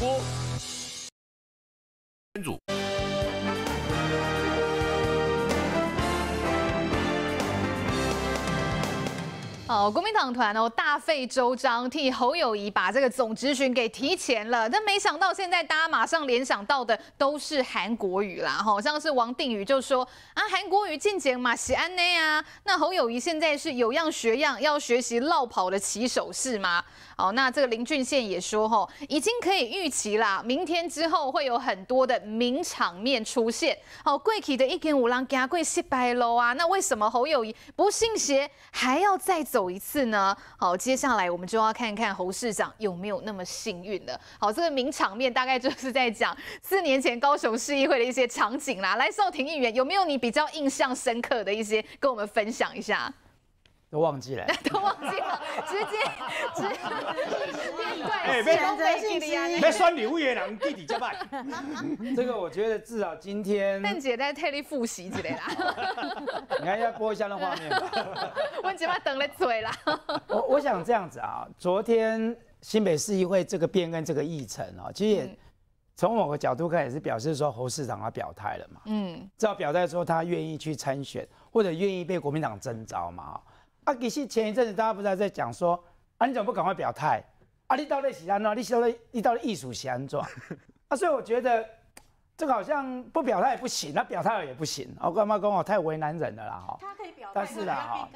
三组。哦，国民党团哦，大费周章替侯友谊把这个总咨询给提前了，但没想到现在大家马上联想到的都是韩国语啦，哦、像是王定宇就说啊，韩国语进检马西安内啊，那侯友谊现在是有样学样，要学习绕跑的起手式吗？哦，那这个林俊宪也说吼，已经可以预期啦，明天之后会有很多的名场面出现。哦，贵企的一天五郎加贵七败楼啊，那为什么侯友谊不信邪还要再走？有一次呢，好，接下来我们就要看看侯市长有没有那么幸运了。好，这个名场面大概就是在讲四年前高雄市议会的一些场景啦。来，少庭议员有没有你比较印象深刻的一些，跟我们分享一下？都忘记了，都忘记了，直接直接变怪，哎，别偷税漏税，别刷礼物也让弟弟接麦。这个我觉得至少今天，邓姐在特地复习之类啦。你看要播一下那画面吧。我只怕等了嘴了。我我想这样子啊，昨天新北市议会这个变更这个议程啊，其实也。从某个角度看也是表示说侯市长他表态了嘛。嗯，至少表态说他愿意去参选，或者愿意被国民党征召嘛。阿吉是前一阵子大家不是在讲说啊，你怎么不赶快表态？啊，你到底喜欢呢？你到底你到底艺术喜欢庄啊，所以我觉得这个好像不表态也不行，那表态了也不行，我干嘛跟我太为难人了啦哈。他可以表态，但是啊哈，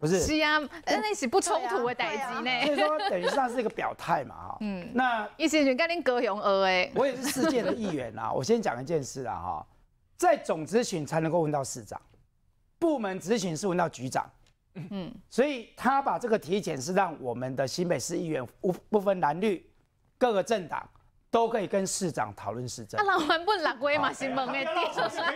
不是，是啊，那那是不冲突的代际呢。所以说等于算是一个表态嘛哈。嗯，那一些人跟您隔永而哎，我也是世界的一员啦。我先讲一件事啦哈，在总咨询才能够问到市长，部门咨询是问到局长。所以他把这个体检是让我们的新北市议员不不分蓝绿，各个政党都可以跟市长讨论市政。那老顽固老龟嘛，新门的。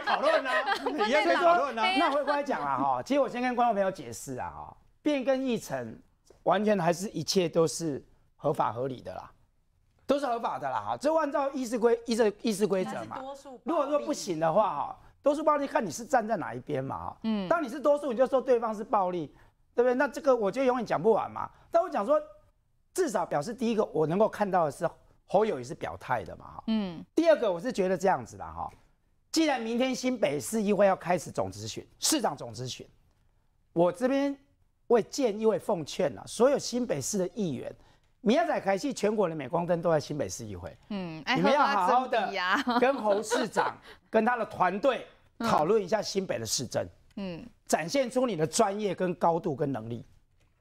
讨论啊，可以讨论啊。那回过来讲啦哈，其实我先跟观众朋友解释啊哈，变更议程，完全还是一切都是合法合理的啦，都是合法的啦哈，就按照议事规议事议事规则嘛。如果说不行的话哈。多数暴力看你是站在哪一边嘛嗯，当你是多数，你就说对方是暴力，对不对？那这个我就永远讲不完嘛。但我讲说，至少表示第一个我能够看到的是侯友义是表态的嘛哈，嗯。第二个我是觉得这样子啦哈，既然明天新北市议会要开始总咨询，市长总咨询，我这边为建议为奉劝了所有新北市的议员，明亚仔、开戏，全国的美光灯都在新北市议会，嗯，你们要好好的跟侯市长跟他的团队。讨论一下新北的市政，嗯，展现出你的专业跟高度跟能力，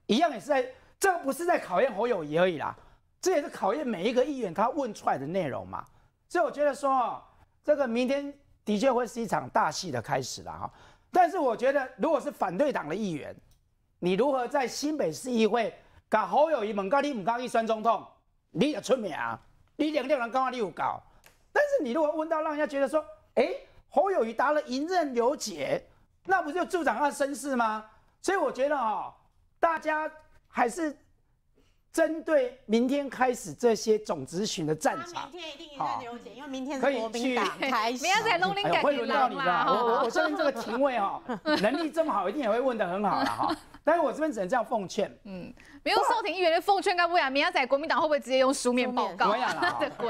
一样也是在这个不是在考验侯友谊而已啦，这也是考验每一个议员他问出来的内容嘛。所以我觉得说哦，这个明天的确会是一场大戏的开始了哈。但是我觉得如果是反对党的议员，你如何在新北市议会搞侯友谊猛高利猛高一酸中痛，你出名，你两吊人刚你五搞，但是你如果问到让人家觉得说，哎。侯友谊答了迎刃有解，那不就助长他的声势吗？所以我觉得哈，大家还是。针对明天开始这些总执行的战场，明天一定一个刘杰，因为明天是国民党，明天在国民党会轮到你啦。我 我相信这个庭委哈，能力这么好，一定也会问的很好了哈。但是我这边只能这样奉劝，嗯，没有受庭议员的奉劝干不雅。明天在国民党会不会直接用书面报告？不雅了哈，对不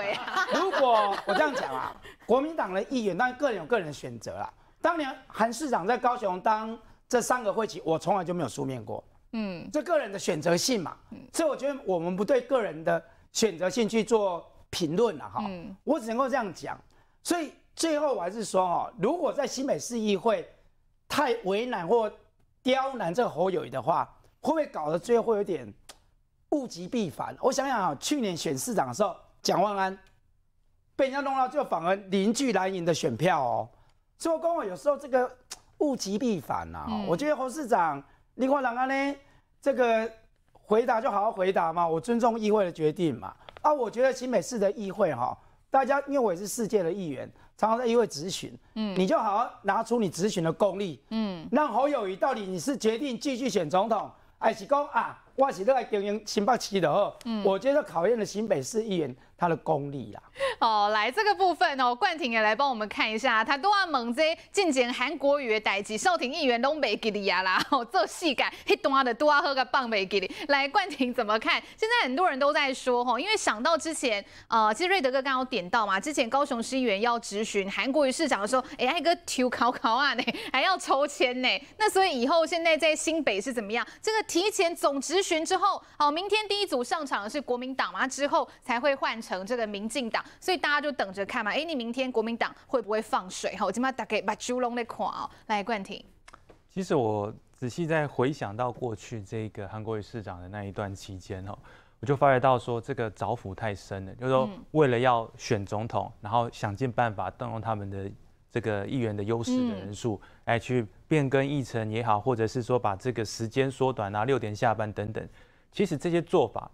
如果我这样讲啊，国民党的议员当然个人有个人的选择啦。当年韩市长在高雄当这三个会期，我从来就没有书面过。嗯，这个人的选择性嘛，所以我觉得我们不对个人的选择性去做评论了哈。嗯，我只能够这样讲。所以最后我还是说哦，如果在新北市议会太为难或刁难这个侯友谊的话，会不会搞得最后会有点物极必反？我想想啊，去年选市长的时候，蒋万安被人家弄到，后反而凝聚蓝营的选票哦。所以我跟我有时候这个物极必反呐，我觉得侯市长。另外，人岸呢，这个回答就好好回答嘛，我尊重议会的决定嘛。啊，我觉得新北市的议会哈，大家因为我也是世界的议员，常常在议会质询，嗯，你就好好拿出你质询的功力，嗯，让侯友谊到底你是决定继续选总统，还是讲啊，我是热爱经营新北市的哦，嗯，我觉得考验了新北市议员他的功力啦。哦，来这个部分哦，冠廷也来帮我们看一下，他多阿猛这进检韩国语的代级，少廷议员东北吉里亚啦，哦做戏感，嘿多阿的多阿喝个棒美吉里，来冠廷怎么看？现在很多人都在说哈，因为想到之前呃，其实瑞德哥刚刚有点到嘛，之前高雄市议员要质询韩国语市长的时候，哎，阿哥要考考阿呢，还要抽签呢，那所以以后现在在新北是怎么样？这个提前总质询之后，好，明天第一组上场的是国民党嘛，之后才会换成这个民进党。所以大家就等着看嘛。哎，你明天国民党会不会放水？哈，我今天打给把朱龙的款哦。来，冠廷。其实我仔细在回想到过去这个韩国瑜市长的那一段期间，哈，我就发觉到说这个找府太深了。就说为了要选总统，然后想尽办法动用他们的这个议员的优势的人数，来去变更议程也好，或者是说把这个时间缩短啊，六点下班等等。其实这些做法。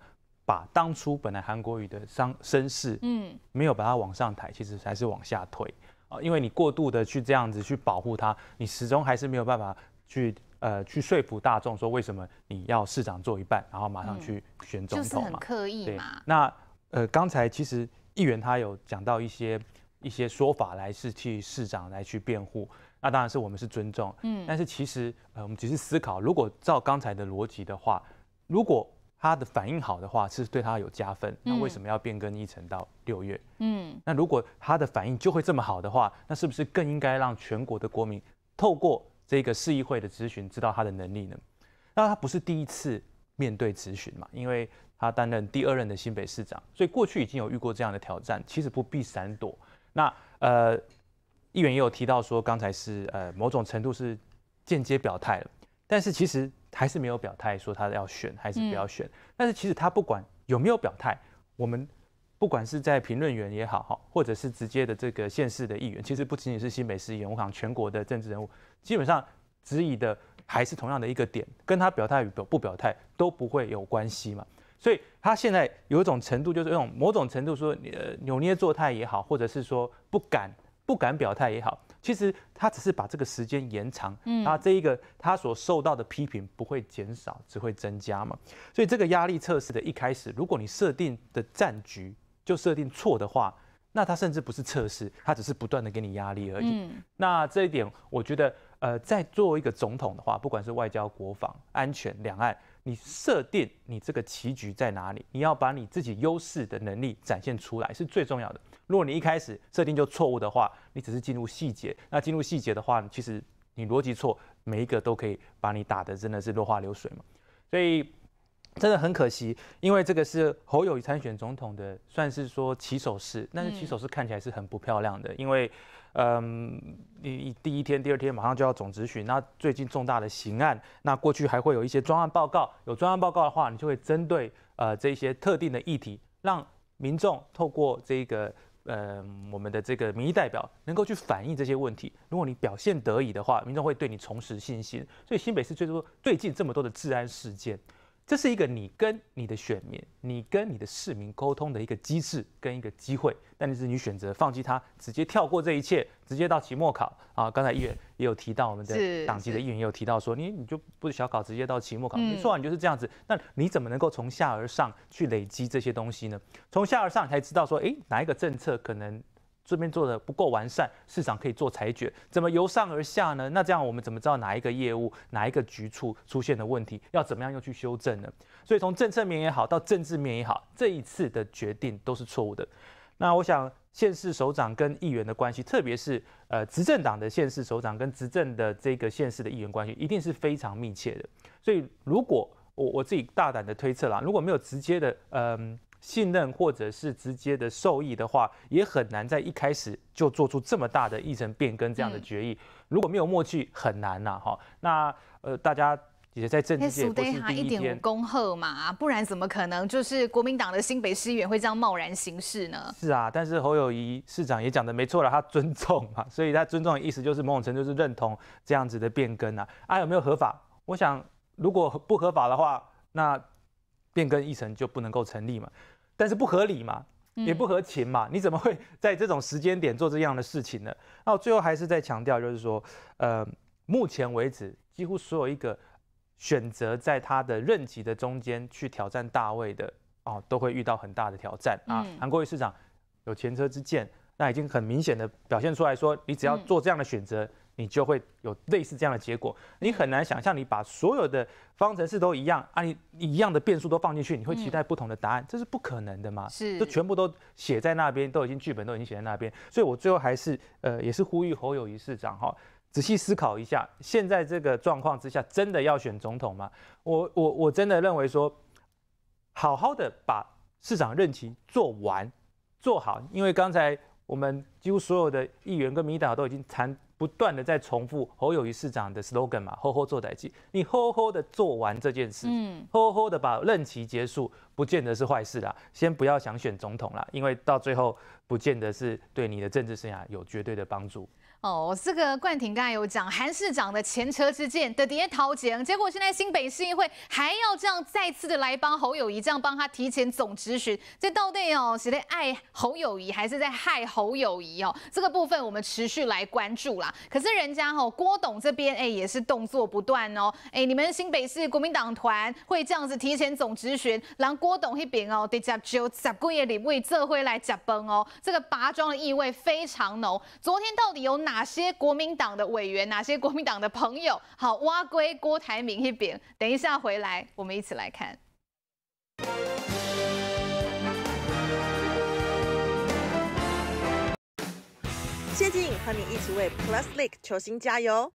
把当初本来韩国瑜的身身世，嗯，没有把它往上抬，其实还是往下推啊。因为你过度的去这样子去保护它，你始终还是没有办法去呃去说服大众说为什么你要市长做一半，然后马上去选总统嘛？对。那呃，刚才其实议员他有讲到一些一些说法来是替市长来去辩护，那当然是我们是尊重，嗯。但是其实呃，我们只是思考，如果照刚才的逻辑的话，如果。他的反应好的话，是对他有加分。那为什么要变更一层到六月？嗯，那如果他的反应就会这么好的话，那是不是更应该让全国的国民透过这个市议会的咨询，知道他的能力呢？那他不是第一次面对咨询嘛，因为他担任第二任的新北市长，所以过去已经有遇过这样的挑战，其实不必闪躲。那呃，议员也有提到说，刚才是呃某种程度是间接表态了，但是其实。还是没有表态，说他要选还是不要选。但是其实他不管有没有表态，我们不管是在评论员也好，哈，或者是直接的这个县市的议员，其实不仅仅是新美式议员，我想全国的政治人物，基本上指疑的还是同样的一个点，跟他表态与表不表态都不会有关系嘛。所以他现在有一种程度，就是用某种程度说，呃，扭捏作态也好，或者是说不敢不敢表态也好。其实他只是把这个时间延长，嗯，那这一个他所受到的批评不会减少，只会增加嘛。所以这个压力测试的一开始，如果你设定的战局就设定错的话，那他甚至不是测试，他只是不断的给你压力而已。那这一点，我觉得，呃，在做一个总统的话，不管是外交、国防、安全、两岸。你设定你这个棋局在哪里？你要把你自己优势的能力展现出来是最重要的。如果你一开始设定就错误的话，你只是进入细节。那进入细节的话，其实你逻辑错，每一个都可以把你打的真的是落花流水嘛。所以真的很可惜，因为这个是侯友谊参选总统的，算是说棋手式，但是棋手式看起来是很不漂亮的，因为。嗯，你第一天、第二天马上就要总执询。那最近重大的刑案，那过去还会有一些专案报告。有专案报告的话，你就会针对呃这些特定的议题，让民众透过这个呃我们的这个民意代表，能够去反映这些问题。如果你表现得宜的话，民众会对你重拾信心。所以新北市最近这么多的治安事件。这是一个你跟你的选民、你跟你的市民沟通的一个机制跟一个机会，但是你选择放弃它，直接跳过这一切，直接到期末考啊！刚才议员也有提到，我们的党籍的议员也有提到说，你你就不是小考，直接到期末考，没错，你就是这样子。那你怎么能够从下而上去累积这些东西呢？从下而上才知道说，哎，哪一个政策可能？这边做的不够完善，市场可以做裁决，怎么由上而下呢？那这样我们怎么知道哪一个业务、哪一个局处出现的问题，要怎么样又去修正呢？所以从政策面也好，到政治面也好，这一次的决定都是错误的。那我想，县市首长跟议员的关系，特别是呃执政党的县市首长跟执政的这个县市的议员关系，一定是非常密切的。所以如果我我自己大胆的推测啦，如果没有直接的嗯。信任或者是直接的受益的话，也很难在一开始就做出这么大的议程变更这样的决议。如果没有默契，很难呐，哈。那呃，大家也在政界，一点恭贺嘛，不然怎么可能就是国民党的新北市议员会这样贸然行事呢？是啊，但是侯友谊市长也讲的没错了，他尊重嘛，所以他尊重的意思就是某种程度是认同这样子的变更啊。啊，有没有合法？我想如果不合法的话，那变更议程就不能够成立嘛。但是不合理嘛，也不合情嘛，你怎么会在这种时间点做这样的事情呢？那我最后还是在强调，就是说，呃，目前为止，几乎所有一个选择在他的任期的中间去挑战大卫的，哦，都会遇到很大的挑战啊。韩国瑜市长有前车之鉴，那已经很明显的表现出来说，你只要做这样的选择。你就会有类似这样的结果。你很难想象，你把所有的方程式都一样啊，你一样的变数都放进去，你会期待不同的答案，这是不可能的嘛？是，都全部都写在那边，都已经剧本都已经写在那边。所以，我最后还是呃，也是呼吁侯友谊市长哈，仔细思考一下，现在这个状况之下，真的要选总统吗？我我我真的认为说，好好的把市长任期做完做好，因为刚才我们几乎所有的议员跟民党都已经谈。不断的在重复侯友谊市长的 slogan 嘛，好好做在即，你好好地做完这件事，嗯，好好地把任期结束，不见得是坏事啦。先不要想选总统啦，因为到最后不见得是对你的政治生涯有绝对的帮助。哦，这个冠廷刚才有讲韩市长的前车之鉴的蝶桃劫，结果现在新北市议会还要这样再次的来帮侯友谊，这样帮他提前总咨询，这到底哦是在爱侯友谊还是在害侯友谊哦？这个部分我们持续来关注啦。可是人家哈郭董这边哎也是动作不断哦，哎你们新北市国民党团会这样子提前总咨询，然后郭董那边哦得加椒十个月里为这会来甲崩哦，这个拔庄的意味非常浓。昨天到底有哪？哪些国民党的委员，哪些国民党的朋友，好挖归郭台铭一边。等一下回来，我们一起来看。谢金和你一起为 PlusLeague 球星加油。